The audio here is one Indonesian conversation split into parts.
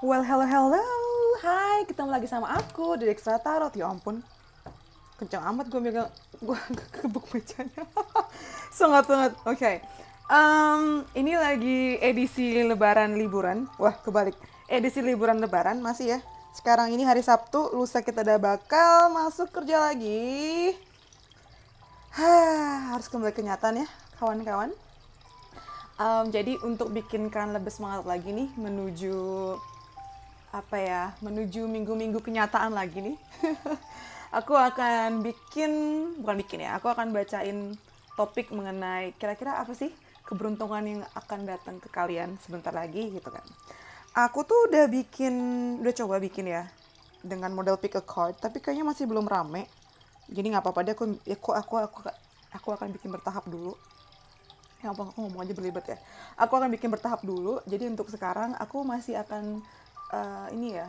Well, hello, hello. Hai, ketemu lagi sama aku Dedek Tarot. Ya ampun, kencang amat gue megang, gue kebuk mejanya. sangat sangat. Oke, okay. um, ini lagi edisi Lebaran liburan. Wah, kebalik. Edisi liburan Lebaran masih ya. Sekarang ini hari Sabtu, lusa kita udah bakal masuk kerja lagi. harus kembali kenyataan ya, kawan-kawan. Um, jadi untuk bikinkan lebih semangat lagi nih menuju apa ya menuju minggu-minggu kenyataan lagi nih aku akan bikin bukan bikin ya aku akan bacain topik mengenai kira-kira apa sih keberuntungan yang akan datang ke kalian sebentar lagi gitu kan aku tuh udah bikin udah coba bikin ya dengan model pick a card tapi kayaknya masih belum rame jadi nggak apa-apa deh aku ya aku aku aku aku akan bikin bertahap dulu ya apa aku ngomong aja berlibat ya aku akan bikin bertahap dulu jadi untuk sekarang aku masih akan uh, ini ya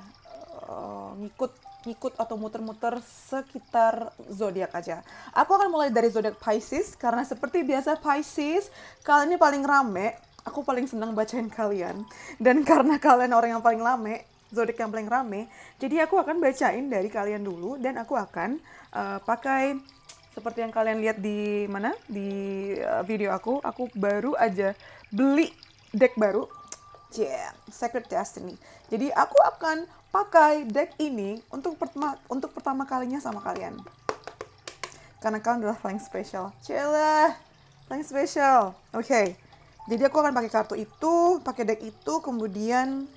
uh, ngikut ngikut atau muter-muter sekitar zodiak aja. Aku akan mulai dari zodiak Pisces karena seperti biasa Pisces kalian ini paling rame. Aku paling senang bacain kalian dan karena kalian orang yang paling rame, zodiak yang paling rame, jadi aku akan bacain dari kalian dulu dan aku akan uh, pakai seperti yang kalian lihat di mana di uh, video aku, aku baru aja beli deck baru yeah, Sacred Destiny. Jadi aku akan pakai deck ini untuk pertama untuk pertama kalinya sama kalian. Karena kalian adalah paling special. Cila, paling special. Oke. Okay. Jadi aku akan pakai kartu itu, pakai deck itu, kemudian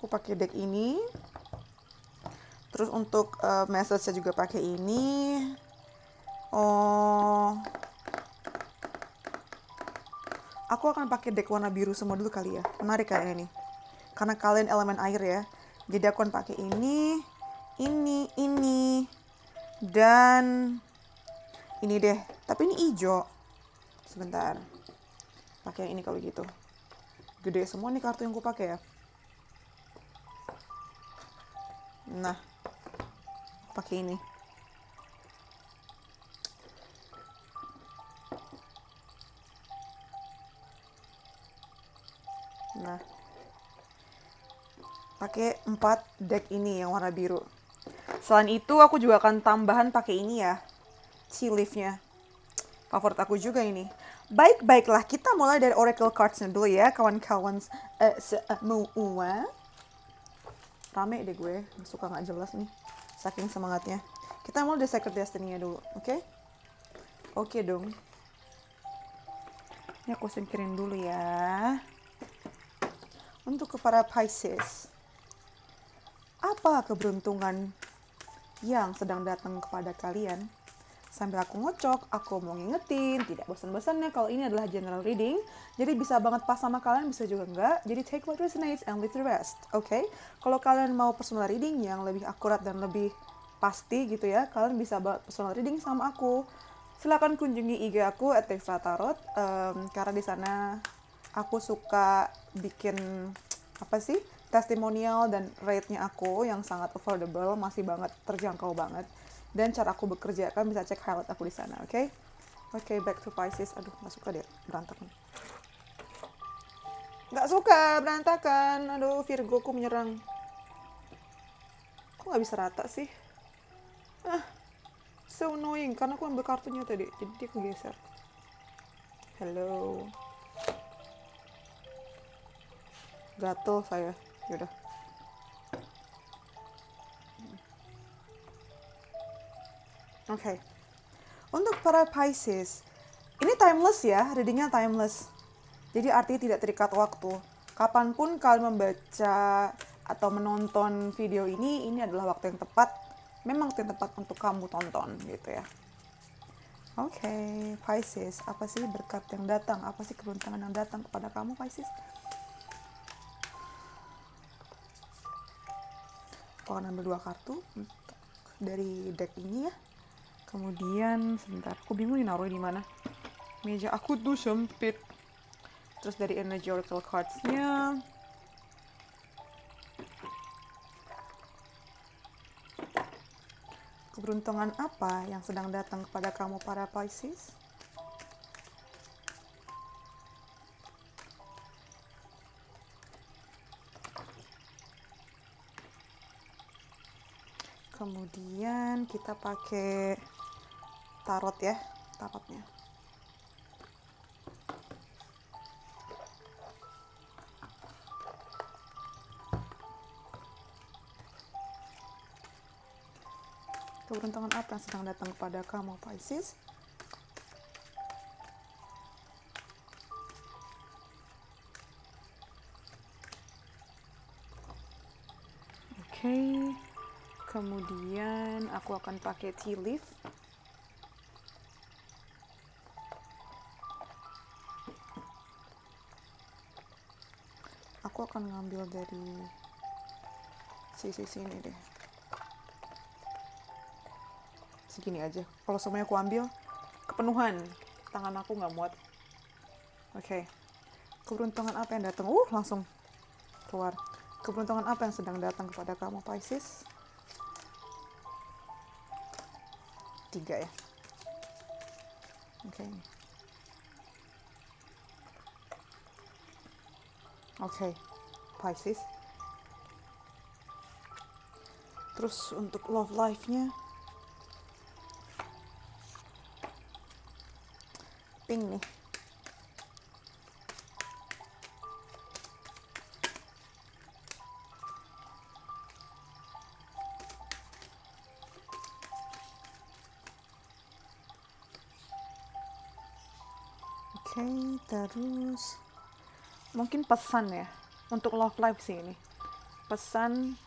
aku pakai deck ini. Terus untuk uh, eh, message nya juga pakai ini. Oh, Aku akan pakai deck warna biru semua dulu kali ya. Menarik kayaknya nih. Karena kalian elemen air ya. Jadi aku akan pakai ini, ini, ini, dan ini deh. Tapi ini hijau. Sebentar. Pakai yang ini kalau gitu. Gede semua nih kartu yang ku pakai ya. Nah, pakai ini. nah pakai 4 deck ini yang warna biru selain itu aku juga akan tambahan pakai ini ya tea leafnya favorit aku juga ini baik baiklah kita mulai dari oracle cards dulu ya kawan-kawan uh, eh, semua eh, eh. rame deh gue suka nggak jelas nih saking semangatnya kita mulai dari Sacred Destiny-nya dulu oke okay? oke okay dong ini aku singkirin dulu ya untuk kepada Pisces. Apa keberuntungan yang sedang datang kepada kalian? Sambil aku ngocok, aku mau ngingetin, tidak bosan-bosannya kalau ini adalah general reading. Jadi bisa banget pas sama kalian, bisa juga enggak. Jadi take what resonates and leave the rest, oke? Okay? Kalau kalian mau personal reading yang lebih akurat dan lebih pasti gitu ya, kalian bisa banget personal reading sama aku. Silahkan kunjungi IG aku, at Tarot, um, karena di sana aku suka bikin apa sih testimonial dan rate-nya aku yang sangat affordable masih banget terjangkau banget dan cara aku bekerja kan bisa cek highlight aku di sana oke okay? oke okay, back to Pisces aduh nggak suka dia berantakan nggak suka berantakan aduh Virgo ku menyerang kok nggak bisa rata sih ah so annoying karena aku ambil kartunya tadi jadi dia geser hello jatuh saya yaudah oke okay. untuk para Pisces ini timeless ya readingnya timeless jadi arti tidak terikat waktu kapanpun kalian membaca atau menonton video ini ini adalah waktu yang tepat memang waktu yang tepat untuk kamu tonton gitu ya Oke, okay, Pisces, apa sih berkat yang datang? Apa sih keberuntungan yang datang kepada kamu, Pisces? akan ambil dua kartu hmm. dari deck ini ya kemudian sebentar aku bingung ini naruh di mana meja aku tuh sempit terus dari energy oracle cardsnya keberuntungan apa yang sedang datang kepada kamu para Pisces kemudian kita pakai tarot ya tarotnya keberuntungan apa yang sedang datang kepada kamu Pisces okay kemudian aku akan pakai tea leaf aku akan ngambil dari sisi sini deh segini aja kalau semuanya aku ambil kepenuhan tangan aku nggak muat oke okay. keberuntungan apa yang datang uh langsung keluar keberuntungan apa yang sedang datang kepada kamu Pisces tiga ya oke okay. oke okay. Pisces terus untuk love life nya pink nih terus mungkin pesan ya untuk love life sih ini pesan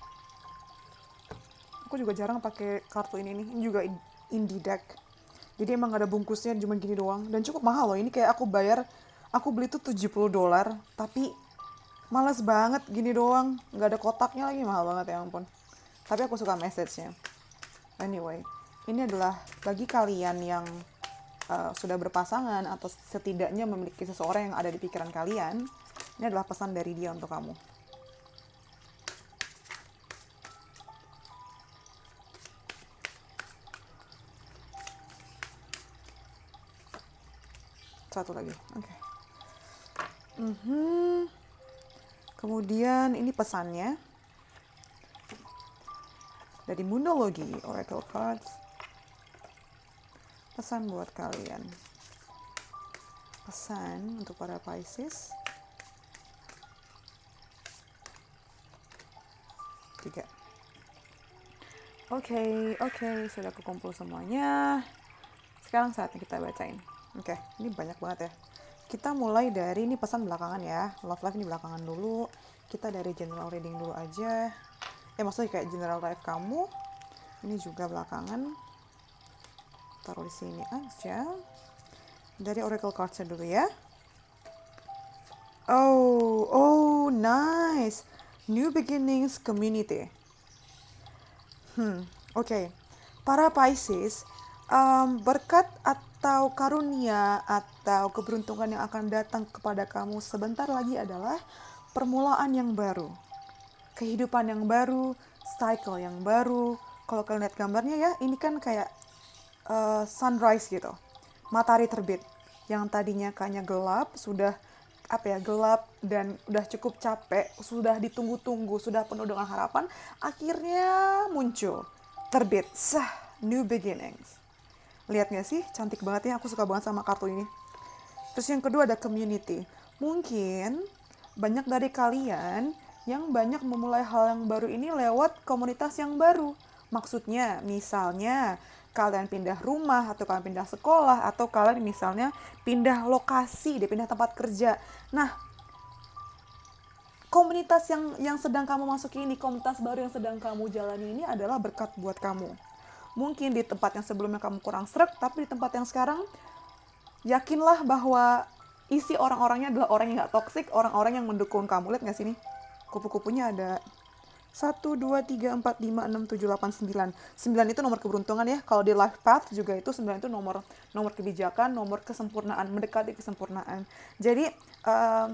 aku juga jarang pakai kartu ini nih ini juga indie deck jadi emang ada bungkusnya cuma gini doang dan cukup mahal loh ini kayak aku bayar aku beli tuh 70 dolar tapi males banget gini doang nggak ada kotaknya lagi mahal banget ya ampun tapi aku suka message-nya anyway ini adalah bagi kalian yang uh, sudah berpasangan atau setidaknya memiliki seseorang yang ada di pikiran kalian, ini adalah pesan dari dia untuk kamu. Satu lagi, oke. Okay. Mm -hmm. Kemudian ini pesannya dari Mundologi Oracle Cards pesan buat kalian pesan untuk para Pisces tiga oke okay, oke okay, sudah kumpul semuanya sekarang saatnya kita bacain oke okay, ini banyak banget ya kita mulai dari ini pesan belakangan ya love life ini belakangan dulu kita dari general reading dulu aja ya maksudnya kayak general life kamu ini juga belakangan taruh di sini aja dari oracle cards ya dulu ya oh oh nice new beginnings community hmm oke okay. para Pisces um, berkat atau karunia atau keberuntungan yang akan datang kepada kamu sebentar lagi adalah permulaan yang baru kehidupan yang baru cycle yang baru kalau kalian lihat gambarnya ya, ini kan kayak uh, sunrise gitu matahari terbit yang tadinya kayaknya gelap sudah apa ya gelap dan udah cukup capek sudah ditunggu-tunggu sudah penuh dengan harapan akhirnya muncul terbit sah new beginnings lihat gak sih cantik banget ya aku suka banget sama kartu ini terus yang kedua ada community mungkin banyak dari kalian yang banyak memulai hal yang baru ini lewat komunitas yang baru maksudnya misalnya kalian pindah rumah atau kalian pindah sekolah atau kalian misalnya pindah lokasi, dia pindah tempat kerja. Nah, komunitas yang yang sedang kamu masuki ini, komunitas baru yang sedang kamu jalani ini adalah berkat buat kamu. Mungkin di tempat yang sebelumnya kamu kurang serak, tapi di tempat yang sekarang yakinlah bahwa isi orang-orangnya adalah orang yang gak toksik, orang-orang yang mendukung kamu. Lihat gak sini? Kupu-kupunya ada 1, 2, 3, 4, 5, 6, 7, 8, 9. 9 itu nomor keberuntungan ya. Kalau di life path juga itu 9 itu nomor nomor kebijakan, nomor kesempurnaan, mendekati kesempurnaan. Jadi, um,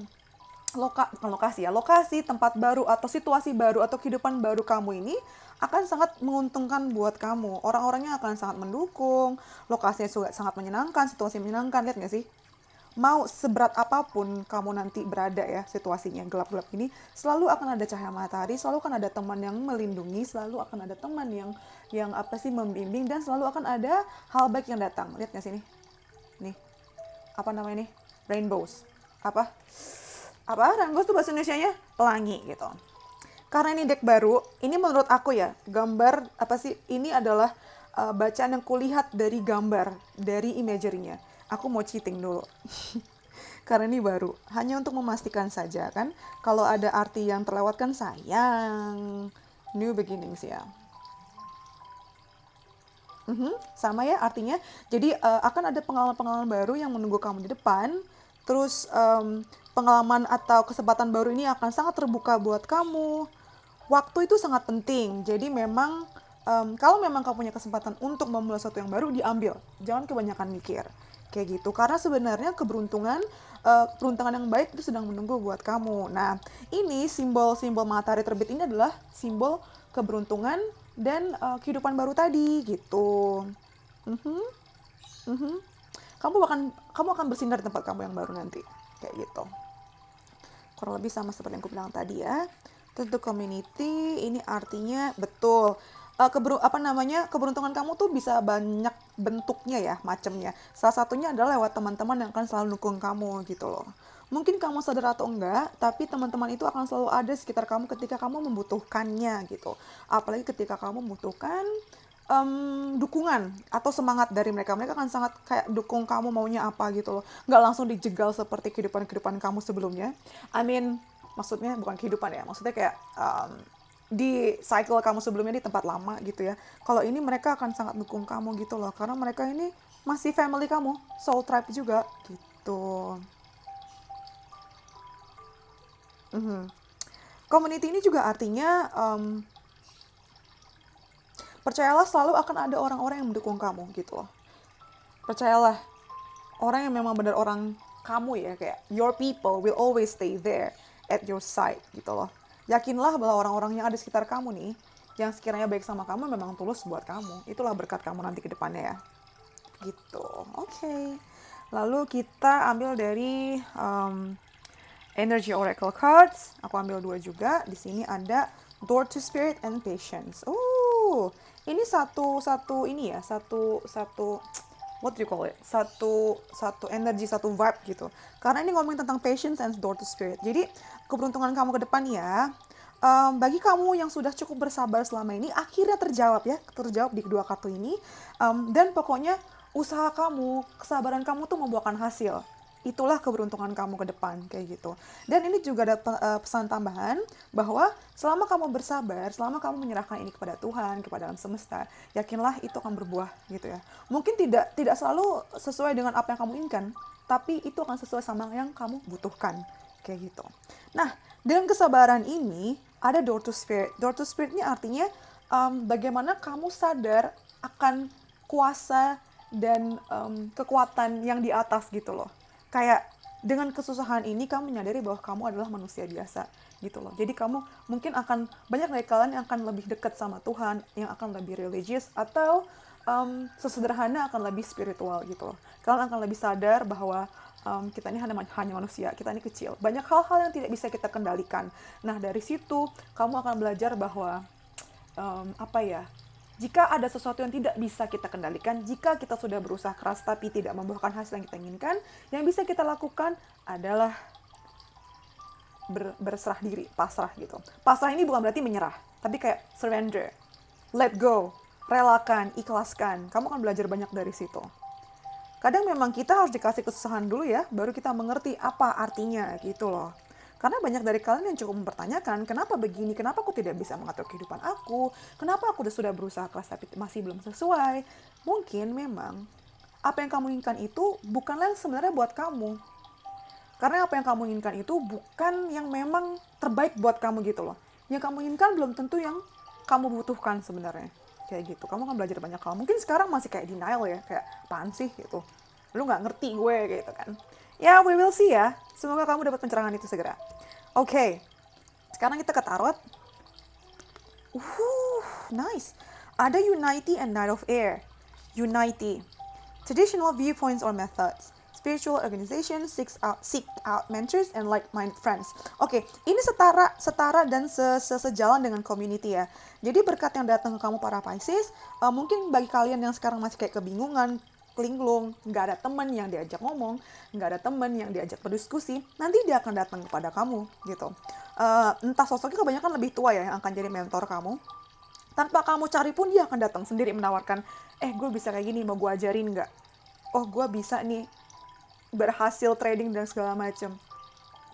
loka, bukan lokasi ya, lokasi, tempat baru, atau situasi baru, atau kehidupan baru kamu ini akan sangat menguntungkan buat kamu. Orang-orangnya akan sangat mendukung, lokasinya juga sangat menyenangkan, situasi menyenangkan, lihat nggak sih? mau seberat apapun kamu nanti berada ya situasinya gelap-gelap ini selalu akan ada cahaya matahari selalu akan ada teman yang melindungi selalu akan ada teman yang yang apa sih membimbing dan selalu akan ada hal baik yang datang lihat nggak sini nih apa namanya nih rainbows apa apa rainbows tuh bahasa Indonesia nya pelangi gitu karena ini deck baru ini menurut aku ya gambar apa sih ini adalah uh, bacaan yang kulihat dari gambar dari imagery-nya aku mau cheating dulu. Karena ini baru, hanya untuk memastikan saja kan. Kalau ada arti yang terlewatkan sayang. New beginnings ya. Mm -hmm, sama ya artinya. Jadi uh, akan ada pengalaman-pengalaman baru yang menunggu kamu di depan. Terus um, pengalaman atau kesempatan baru ini akan sangat terbuka buat kamu. Waktu itu sangat penting. Jadi memang um, kalau memang kamu punya kesempatan untuk memulai sesuatu yang baru diambil. Jangan kebanyakan mikir kayak gitu karena sebenarnya keberuntungan uh, peruntungan yang baik itu sedang menunggu buat kamu. Nah, ini simbol-simbol matahari terbit ini adalah simbol keberuntungan dan uh, kehidupan baru tadi gitu. Mm -hmm. Mm -hmm. Kamu akan kamu akan bersinar di tempat kamu yang baru nanti kayak gitu. Kurang lebih sama seperti yang aku bilang tadi ya. Tentu community ini artinya betul uh, keberu apa namanya keberuntungan kamu tuh bisa banyak bentuknya ya macamnya salah satunya adalah lewat teman-teman yang akan selalu dukung kamu gitu loh mungkin kamu sadar atau enggak tapi teman-teman itu akan selalu ada sekitar kamu ketika kamu membutuhkannya gitu apalagi ketika kamu membutuhkan um, dukungan atau semangat dari mereka mereka akan sangat kayak dukung kamu maunya apa gitu loh nggak langsung dijegal seperti kehidupan kehidupan kamu sebelumnya I mean maksudnya bukan kehidupan ya maksudnya kayak um, di cycle kamu sebelumnya di tempat lama gitu ya. Kalau ini mereka akan sangat dukung kamu gitu loh karena mereka ini masih family kamu, soul tribe juga gitu. Mm -hmm. Community ini juga artinya um, percayalah selalu akan ada orang-orang yang mendukung kamu gitu loh. Percayalah orang yang memang benar orang kamu ya kayak your people will always stay there at your side gitu loh Yakinlah bahwa orang-orang yang ada sekitar kamu nih, yang sekiranya baik sama kamu memang tulus buat kamu. Itulah berkat kamu nanti ke depannya ya. Gitu. Oke. Okay. Lalu kita ambil dari um, Energy Oracle Cards. Aku ambil dua juga. Di sini ada Door to Spirit and Patience. Uh, ini satu satu ini ya, satu satu what do you call it? Satu satu energi, satu vibe gitu. Karena ini ngomongin tentang patience and door to spirit. Jadi keberuntungan kamu ke depan ya. Um, bagi kamu yang sudah cukup bersabar selama ini, akhirnya terjawab ya, terjawab di kedua kartu ini. Um, dan pokoknya usaha kamu, kesabaran kamu tuh membuahkan hasil. Itulah keberuntungan kamu ke depan, kayak gitu. Dan ini juga ada eh, pesan tambahan bahwa selama kamu bersabar, selama kamu menyerahkan ini kepada Tuhan, kepada alam semesta, yakinlah itu akan berbuah, gitu ya. Mungkin tidak tidak selalu sesuai dengan apa yang kamu inginkan, tapi itu akan sesuai sama yang kamu butuhkan kayak gitu. Nah, dengan kesabaran ini ada door to spirit. Door to spirit ini artinya um, bagaimana kamu sadar akan kuasa dan um, kekuatan yang di atas gitu loh. Kayak dengan kesusahan ini kamu menyadari bahwa kamu adalah manusia biasa gitu loh. Jadi kamu mungkin akan banyak dari kalian yang akan lebih dekat sama Tuhan, yang akan lebih religius atau um, sesederhana akan lebih spiritual gitu loh. Kalian akan lebih sadar bahwa um, kita ini hanya, hanya manusia, kita ini kecil. Banyak hal-hal yang tidak bisa kita kendalikan. Nah, dari situ kamu akan belajar bahwa um, apa ya? Jika ada sesuatu yang tidak bisa kita kendalikan, jika kita sudah berusaha keras tapi tidak membuahkan hasil yang kita inginkan, yang bisa kita lakukan adalah ber, berserah diri, pasrah gitu. Pasrah ini bukan berarti menyerah, tapi kayak surrender, let go, relakan, ikhlaskan. Kamu akan belajar banyak dari situ kadang memang kita harus dikasih kesusahan dulu ya, baru kita mengerti apa artinya gitu loh. Karena banyak dari kalian yang cukup mempertanyakan, kenapa begini, kenapa aku tidak bisa mengatur kehidupan aku, kenapa aku sudah berusaha keras tapi masih belum sesuai. Mungkin memang apa yang kamu inginkan itu bukanlah yang sebenarnya buat kamu. Karena apa yang kamu inginkan itu bukan yang memang terbaik buat kamu gitu loh. Yang kamu inginkan belum tentu yang kamu butuhkan sebenarnya kayak gitu kamu kan belajar banyak hal mungkin sekarang masih kayak denial ya kayak pan sih gitu lu nggak ngerti gue gitu kan ya yeah, we will see ya semoga kamu dapat pencerahan itu segera oke okay. sekarang kita ke tarot uh nice ada unity and knight of air unity traditional viewpoints or methods spiritual organization, seek out, seek out mentors and like-minded friends. Oke, okay, ini setara setara dan se, se, dengan community ya. Jadi berkat yang datang ke kamu para Pisces, uh, mungkin bagi kalian yang sekarang masih kayak kebingungan, linglung, nggak ada teman yang diajak ngomong, nggak ada teman yang diajak berdiskusi, nanti dia akan datang kepada kamu gitu. Uh, entah sosoknya kebanyakan lebih tua ya yang akan jadi mentor kamu tanpa kamu cari pun dia akan datang sendiri menawarkan eh gue bisa kayak gini mau gue ajarin nggak oh gue bisa nih berhasil trading dan segala macem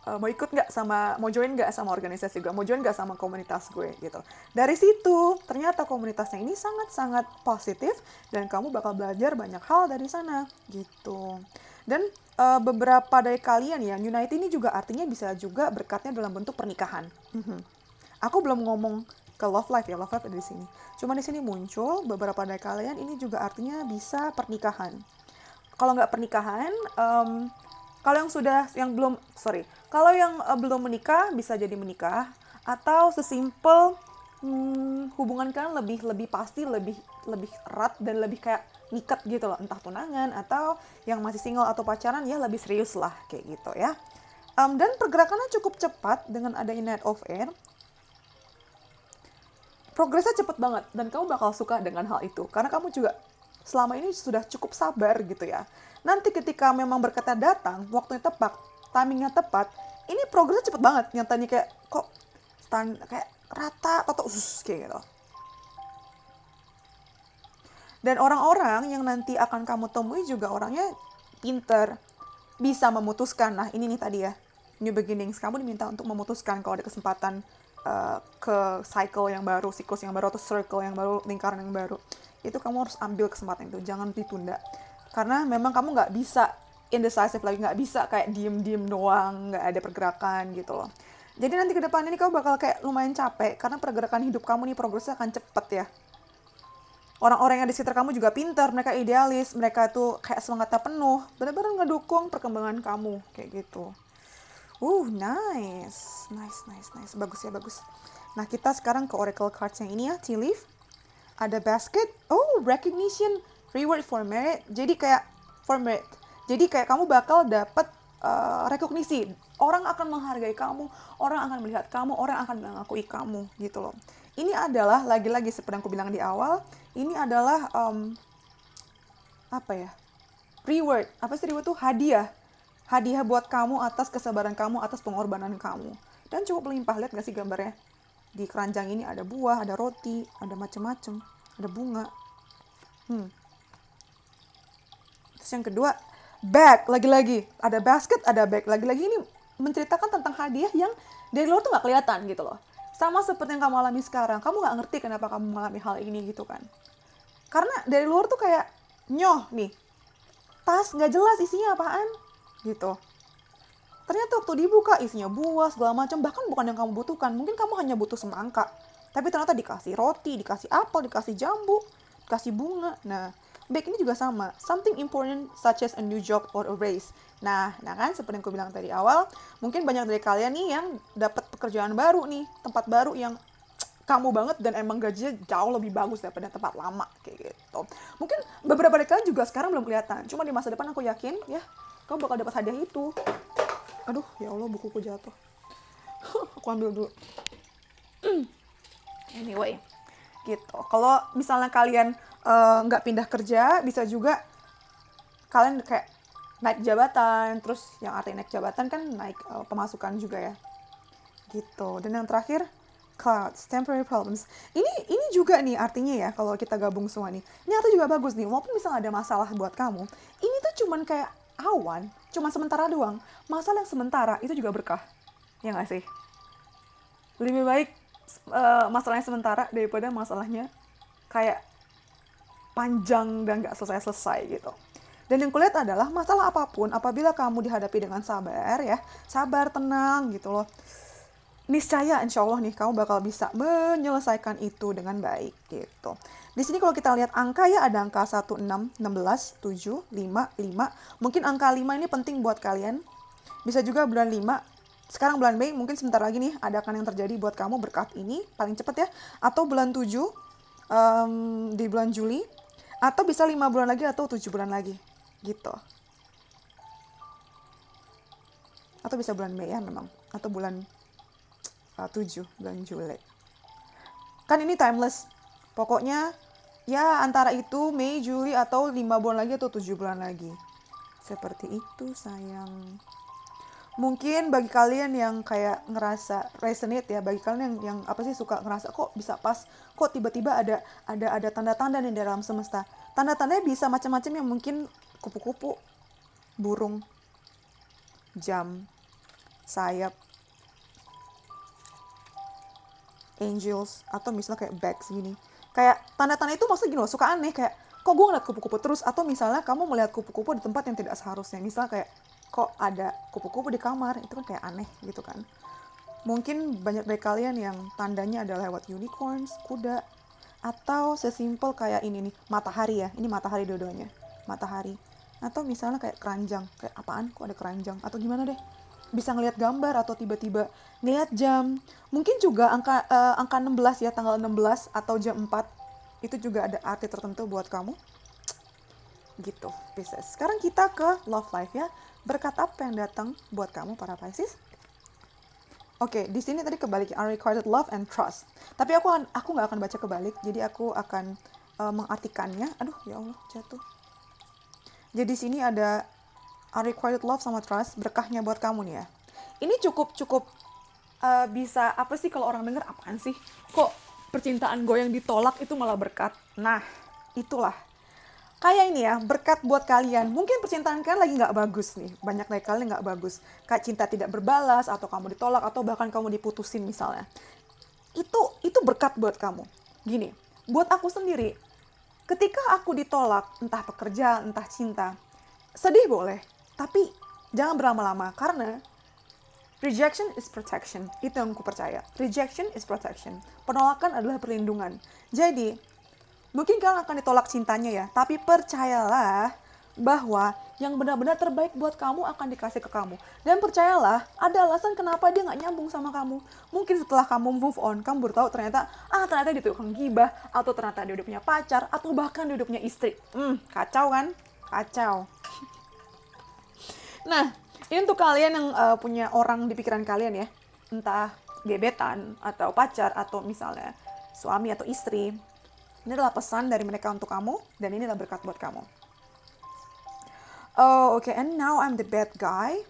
uh, mau ikut nggak sama mau join nggak sama organisasi gue mau join nggak sama komunitas gue gitu dari situ ternyata komunitasnya ini sangat sangat positif dan kamu bakal belajar banyak hal dari sana gitu dan uh, beberapa dari kalian ya unite ini juga artinya bisa juga berkatnya dalam bentuk pernikahan mhm. aku belum ngomong ke love life ya love life ada di sini cuman di sini muncul beberapa dari kalian ini juga artinya bisa pernikahan kalau nggak pernikahan um, kalau yang sudah yang belum sorry kalau yang uh, belum menikah bisa jadi menikah atau sesimpel hmm, hubungan kan lebih lebih pasti lebih lebih erat dan lebih kayak ngikat gitu loh entah tunangan atau yang masih single atau pacaran ya lebih serius lah kayak gitu ya um, dan pergerakannya cukup cepat dengan adanya net of air progresnya cepet banget dan kamu bakal suka dengan hal itu karena kamu juga selama ini sudah cukup sabar gitu ya. Nanti ketika memang berkata datang, waktunya tepat, timingnya tepat, ini progresnya cepet banget. nyatanya kayak kok stand, kayak rata atau usus kayak gitu. Dan orang-orang yang nanti akan kamu temui juga orangnya pinter, bisa memutuskan. Nah ini nih tadi ya, New Beginnings. Kamu diminta untuk memutuskan kalau ada kesempatan uh, ke cycle yang baru, siklus yang baru, atau circle yang baru, lingkaran yang baru itu kamu harus ambil kesempatan itu jangan ditunda karena memang kamu nggak bisa indecisive lagi nggak bisa kayak diem diem doang nggak ada pergerakan gitu loh jadi nanti ke depan ini kamu bakal kayak lumayan capek karena pergerakan hidup kamu nih progresnya akan cepet ya orang-orang yang di sekitar kamu juga pintar mereka idealis mereka tuh kayak semangatnya penuh benar-benar ngedukung perkembangan kamu kayak gitu uh nice nice nice nice bagus ya bagus nah kita sekarang ke oracle cards yang ini ya tea leaf ada basket oh recognition reward for merit jadi kayak for merit jadi kayak kamu bakal dapat uh, eh, rekognisi orang akan menghargai kamu orang akan melihat kamu orang akan mengakui kamu gitu loh ini adalah lagi-lagi seperti yang aku bilang di awal ini adalah um, apa ya reward apa sih reward tuh hadiah hadiah buat kamu atas kesabaran kamu atas pengorbanan kamu dan cukup melimpah lihat gak sih gambarnya di keranjang ini ada buah, ada roti, ada macam-macam, ada bunga. Hmm. Terus yang kedua, bag lagi-lagi. Ada basket, ada bag. Lagi-lagi ini menceritakan tentang hadiah yang dari luar tuh nggak kelihatan gitu loh. Sama seperti yang kamu alami sekarang. Kamu nggak ngerti kenapa kamu mengalami hal ini gitu kan. Karena dari luar tuh kayak nyoh nih. Tas nggak jelas isinya apaan gitu Ternyata waktu dibuka isinya buah segala macam bahkan bukan yang kamu butuhkan. Mungkin kamu hanya butuh semangka. Tapi ternyata dikasih roti, dikasih apel, dikasih jambu, dikasih bunga. Nah, baik ini juga sama. Something important such as a new job or a raise. Nah, nah kan seperti yang aku bilang tadi awal, mungkin banyak dari kalian nih yang dapat pekerjaan baru nih, tempat baru yang kamu banget dan emang gajinya jauh lebih bagus daripada tempat lama kayak gitu. Mungkin beberapa dari kalian juga sekarang belum kelihatan, cuma di masa depan aku yakin ya, kamu bakal dapat hadiah itu aduh ya allah bukuku jatuh aku ambil dulu anyway gitu kalau misalnya kalian eh, nggak uh, pindah kerja bisa juga kalian kayak naik jabatan terus yang artinya naik jabatan kan naik uh, pemasukan juga ya gitu dan yang terakhir clouds temporary problems ini ini juga nih artinya ya kalau kita gabung semua nih ini artinya juga bagus nih walaupun misalnya ada masalah buat kamu ini tuh cuman kayak awan cuma sementara doang. Masalah yang sementara itu juga berkah. Ya nggak sih? Lebih baik uh, eh, masalahnya sementara daripada masalahnya kayak panjang dan nggak selesai-selesai gitu. Dan yang kulihat adalah masalah apapun apabila kamu dihadapi dengan sabar ya, sabar, tenang gitu loh. Niscaya insya Allah nih kamu bakal bisa menyelesaikan itu dengan baik gitu. Di sini kalau kita lihat angka ya ada angka 1, 6, 16, 7, 5, 5. Mungkin angka 5 ini penting buat kalian. Bisa juga bulan 5. Sekarang bulan Mei mungkin sebentar lagi nih ada kan yang terjadi buat kamu berkat ini paling cepat ya. Atau bulan 7 um, di bulan Juli. Atau bisa 5 bulan lagi atau 7 bulan lagi. Gitu. Atau bisa bulan Mei ya memang. Atau bulan eh, uh, 7 bulan Juli. Kan ini timeless. Pokoknya Ya, antara itu Mei, Juli atau 5 bulan lagi atau 7 bulan lagi. Seperti itu, sayang. Mungkin bagi kalian yang kayak ngerasa resonate ya, bagi kalian yang yang apa sih suka ngerasa kok bisa pas, kok tiba-tiba ada ada ada tanda-tanda di dalam semesta. Tanda-tandanya bisa macam-macam yang mungkin kupu-kupu, burung, jam, sayap, angels atau misalnya kayak bags gini kayak tanda-tanda itu maksudnya gini loh suka aneh kayak kok gue ngeliat kupu-kupu terus atau misalnya kamu melihat kupu-kupu di tempat yang tidak seharusnya misalnya kayak kok ada kupu-kupu di kamar itu kan kayak aneh gitu kan mungkin banyak dari kalian yang tandanya adalah lewat unicorns kuda atau sesimpel kayak ini nih matahari ya ini matahari dua matahari atau misalnya kayak keranjang kayak apaan kok ada keranjang atau gimana deh bisa ngelihat gambar atau tiba-tiba ngelihat jam. Mungkin juga angka uh, angka 16 ya, tanggal 16 atau jam 4 itu juga ada arti tertentu buat kamu. Gitu, Pisces. Sekarang kita ke love life ya. Berkat apa yang datang buat kamu para Pisces? Oke, okay, di sini tadi kebalik ya, unrequited love and trust. Tapi aku aku nggak akan baca kebalik, jadi aku akan uh, mengartikannya. Aduh, ya Allah, jatuh. Jadi di sini ada unrequited love sama trust berkahnya buat kamu nih ya ini cukup cukup uh, bisa apa sih kalau orang denger apaan sih kok percintaan gue yang ditolak itu malah berkat nah itulah kayak ini ya berkat buat kalian mungkin percintaan kalian lagi nggak bagus nih banyak dari kalian nggak bagus kayak cinta tidak berbalas atau kamu ditolak atau bahkan kamu diputusin misalnya itu itu berkat buat kamu gini buat aku sendiri ketika aku ditolak entah pekerja entah cinta sedih boleh tapi jangan berlama-lama karena rejection is protection. Itu yang ku percaya. Rejection is protection. Penolakan adalah perlindungan. Jadi, mungkin kalian akan ditolak cintanya ya, tapi percayalah bahwa yang benar-benar terbaik buat kamu akan dikasih ke kamu. Dan percayalah, ada alasan kenapa dia nggak nyambung sama kamu. Mungkin setelah kamu move on, kamu baru tahu ternyata, ah ternyata dia tuh gibah, atau ternyata dia udah punya pacar, atau bahkan dia udah punya istri. Hmm, kacau kan? Kacau. Nah, ini untuk kalian yang uh, punya orang di pikiran kalian ya, entah gebetan atau pacar atau misalnya suami atau istri. Ini adalah pesan dari mereka untuk kamu dan ini adalah berkat buat kamu. Oh, okay. And now I'm the bad guy.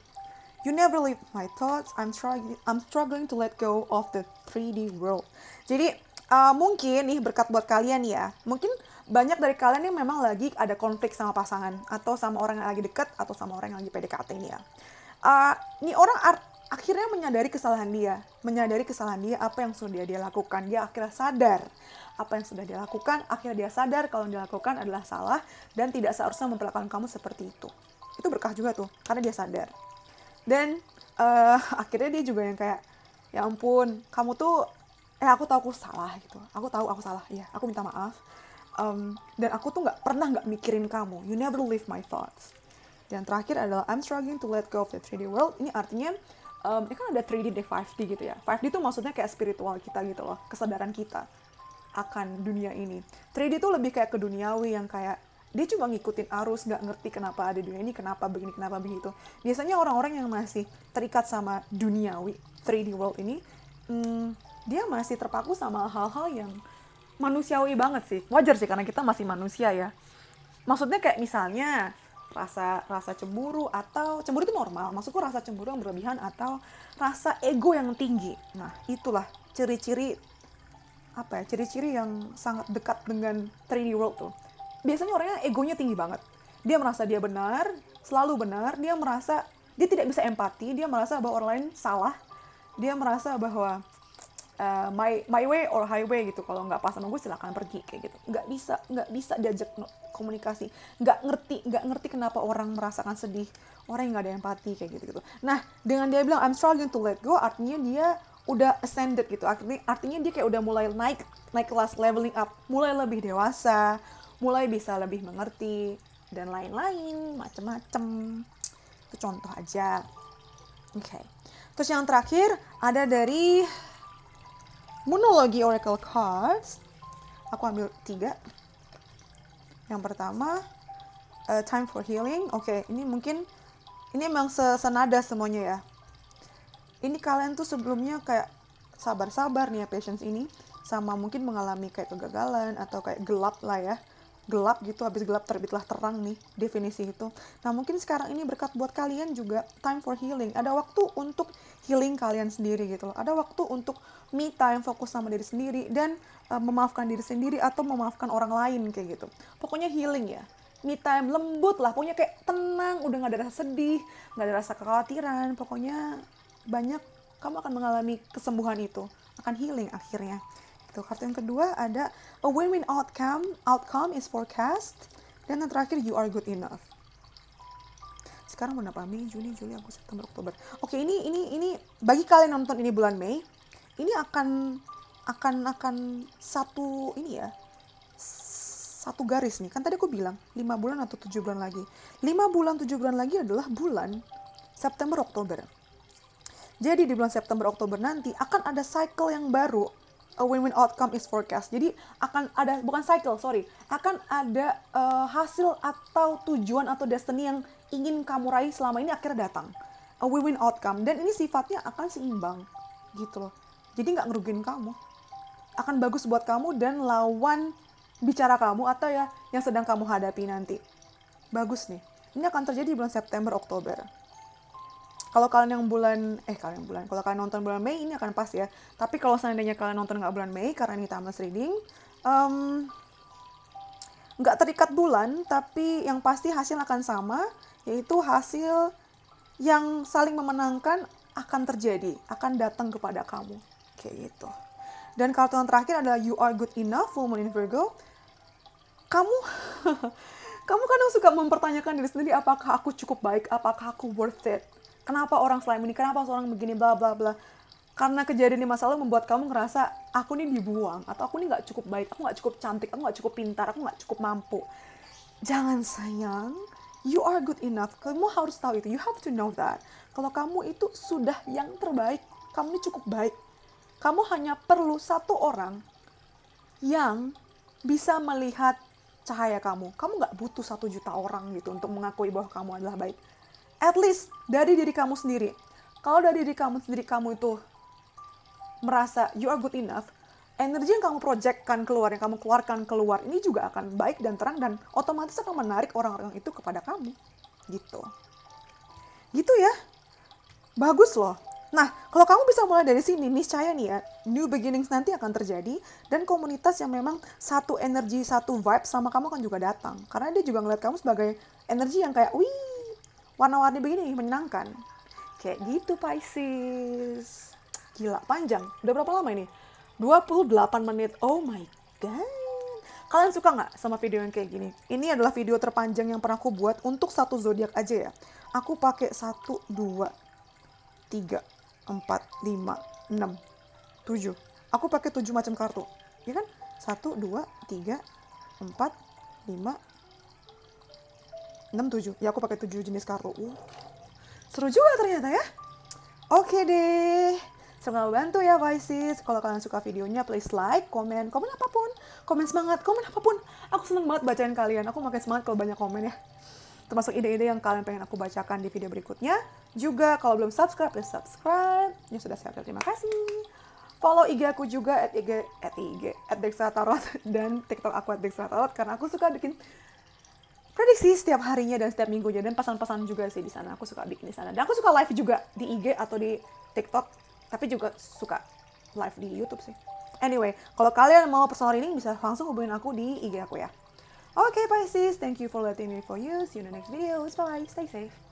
You never leave my thoughts. I'm struggling. I'm struggling to let go of the 3D world. Jadi uh, mungkin nih berkat buat kalian ya. Mungkin banyak dari kalian yang memang lagi ada konflik sama pasangan atau sama orang yang lagi deket atau sama orang yang lagi PDKT ini ya. Uh, ini orang akhirnya menyadari kesalahan dia, menyadari kesalahan dia apa yang sudah dia lakukan. Dia akhirnya sadar apa yang sudah dia lakukan, akhirnya dia sadar kalau yang dilakukan adalah salah dan tidak seharusnya memperlakukan kamu seperti itu. Itu berkah juga tuh, karena dia sadar. Dan uh, akhirnya dia juga yang kayak, ya ampun, kamu tuh, eh aku tahu aku salah gitu, aku tahu aku salah, ya aku minta maaf um, dan aku tuh nggak pernah nggak mikirin kamu you never leave my thoughts dan terakhir adalah I'm struggling to let go of the 3D world ini artinya um, ini ya kan ada 3D dan 5D gitu ya 5D tuh maksudnya kayak spiritual kita gitu loh kesadaran kita akan dunia ini 3D tuh lebih kayak ke duniawi yang kayak dia cuma ngikutin arus nggak ngerti kenapa ada dunia ini kenapa begini kenapa begitu biasanya orang-orang yang masih terikat sama duniawi 3D world ini hmm, dia masih terpaku sama hal-hal yang manusiawi banget sih wajar sih karena kita masih manusia ya maksudnya kayak misalnya rasa rasa cemburu atau cemburu itu normal maksudku rasa cemburu yang berlebihan atau rasa ego yang tinggi nah itulah ciri-ciri apa ya ciri-ciri yang sangat dekat dengan 3D world tuh biasanya orangnya egonya tinggi banget dia merasa dia benar selalu benar dia merasa dia tidak bisa empati dia merasa bahwa orang lain salah dia merasa bahwa uh, my my way or highway gitu kalau nggak pas sama gue silakan pergi kayak gitu nggak bisa nggak bisa diajak komunikasi nggak ngerti nggak ngerti kenapa orang merasakan sedih orang yang nggak ada empati kayak gitu gitu nah dengan dia bilang I'm struggling to let go artinya dia udah ascended gitu artinya artinya dia kayak udah mulai naik naik kelas leveling up mulai lebih dewasa mulai bisa lebih mengerti dan lain-lain macem-macem itu contoh aja oke okay. terus yang terakhir ada dari monologi oracle cards. Aku ambil tiga. Yang pertama, uh, time for healing. Oke, okay, ini mungkin ini emang senada semuanya ya. Ini kalian tuh sebelumnya kayak sabar-sabar nih ya patience ini sama mungkin mengalami kayak kegagalan atau kayak gelap lah ya gelap gitu habis gelap terbitlah terang nih definisi itu nah mungkin sekarang ini berkat buat kalian juga time for healing ada waktu untuk healing kalian sendiri gitu loh ada waktu untuk me time fokus sama diri sendiri dan uh, memaafkan diri sendiri atau memaafkan orang lain kayak gitu pokoknya healing ya me time lembut lah pokoknya kayak tenang udah nggak ada rasa sedih nggak ada rasa kekhawatiran pokoknya banyak kamu akan mengalami kesembuhan itu akan healing akhirnya gitu. kartu yang kedua ada a win-win outcome. Outcome is forecast. Dan yang terakhir you are good enough. Sekarang bulan apa? Mei, Juni, Juli, Agustus, September, Oktober. Oke, ini ini ini bagi kalian yang nonton ini bulan Mei, ini akan akan akan satu ini ya satu garis nih. Kan tadi aku bilang 5 bulan atau 7 bulan lagi. 5 bulan 7 bulan lagi adalah bulan September Oktober. Jadi di bulan September Oktober nanti akan ada cycle yang baru a win-win outcome is forecast. Jadi akan ada bukan cycle, sorry, akan ada uh, hasil atau tujuan atau destiny yang ingin kamu raih selama ini akhirnya datang. A win-win outcome dan ini sifatnya akan seimbang gitu loh. Jadi nggak ngerugin kamu. Akan bagus buat kamu dan lawan bicara kamu atau ya yang sedang kamu hadapi nanti. Bagus nih. Ini akan terjadi bulan September Oktober kalau kalian yang bulan eh kalian bulan kalau kalian nonton bulan Mei ini akan pas ya tapi kalau seandainya kalian nonton nggak bulan Mei karena ini timeless reading um, nggak terikat bulan tapi yang pasti hasil akan sama yaitu hasil yang saling memenangkan akan terjadi akan datang kepada kamu kayak gitu dan kartu yang terakhir adalah you are good enough woman in Virgo kamu kamu kadang suka mempertanyakan diri sendiri apakah aku cukup baik apakah aku worth it kenapa orang selain ini kenapa orang begini bla bla bla karena kejadian di masa lalu membuat kamu ngerasa aku ini dibuang atau aku ini nggak cukup baik aku nggak cukup cantik aku nggak cukup pintar aku nggak cukup mampu jangan sayang you are good enough kamu harus tahu itu you have to know that kalau kamu itu sudah yang terbaik kamu ini cukup baik kamu hanya perlu satu orang yang bisa melihat cahaya kamu kamu nggak butuh satu juta orang gitu untuk mengakui bahwa kamu adalah baik at least dari diri kamu sendiri. Kalau dari diri kamu sendiri kamu itu merasa you are good enough, energi yang kamu projectkan keluar, yang kamu keluarkan keluar ini juga akan baik dan terang dan otomatis akan menarik orang-orang itu kepada kamu. Gitu. Gitu ya. Bagus loh. Nah, kalau kamu bisa mulai dari sini, niscaya nih ya, new beginnings nanti akan terjadi, dan komunitas yang memang satu energi, satu vibe sama kamu akan juga datang. Karena dia juga ngeliat kamu sebagai energi yang kayak, wih, warna-warni begini menyenangkan kayak gitu Pisces gila panjang udah berapa lama ini 28 menit oh my god kalian suka nggak sama video yang kayak gini ini adalah video terpanjang yang pernah aku buat untuk satu zodiak aja ya aku pakai satu dua tiga empat lima enam tujuh aku pakai tujuh macam kartu ya kan satu dua tiga empat lima 6 7 ya aku pakai 7 jenis kartu uh, seru juga ternyata ya oke deh Semoga bantu ya Voices. Kalau kalian suka videonya, please like, komen, komen apapun. Komen semangat, komen apapun. Aku seneng banget bacain kalian. Aku makin semangat kalau banyak komen ya. Termasuk ide-ide yang kalian pengen aku bacakan di video berikutnya. Juga kalau belum subscribe, please subscribe. Ya sudah saya terima kasih. Follow IG aku juga at IG at IG at Tarot dan TikTok aku at Tarot karena aku suka bikin prediksi setiap harinya dan setiap minggunya dan pasan-pasan juga sih di sana aku suka bikin di sana dan aku suka live juga di IG atau di TikTok tapi juga suka live di YouTube sih anyway kalau kalian mau personal reading bisa langsung hubungin aku di IG aku ya oke okay, Pisces thank you for letting me for you see you in the next videos bye stay safe